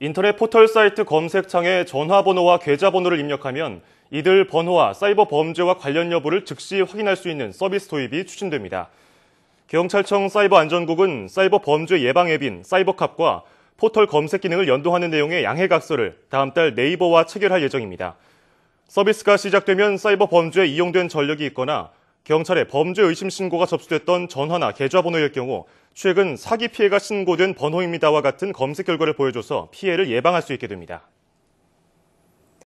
인터넷 포털 사이트 검색창에 전화번호와 계좌번호를 입력하면 이들 번호와 사이버 범죄와 관련 여부를 즉시 확인할 수 있는 서비스 도입이 추진됩니다. 경찰청 사이버안전국은 사이버 범죄 예방 앱인 사이버캅과 포털 검색 기능을 연동하는 내용의 양해각서를 다음 달 네이버와 체결할 예정입니다. 서비스가 시작되면 사이버 범죄에 이용된 전력이 있거나 경찰에 범죄 의심 신고가 접수됐던 전화나 계좌번호일 경우 최근 사기 피해가 신고된 번호입니다와 같은 검색 결과를 보여줘서 피해를 예방할 수 있게 됩니다.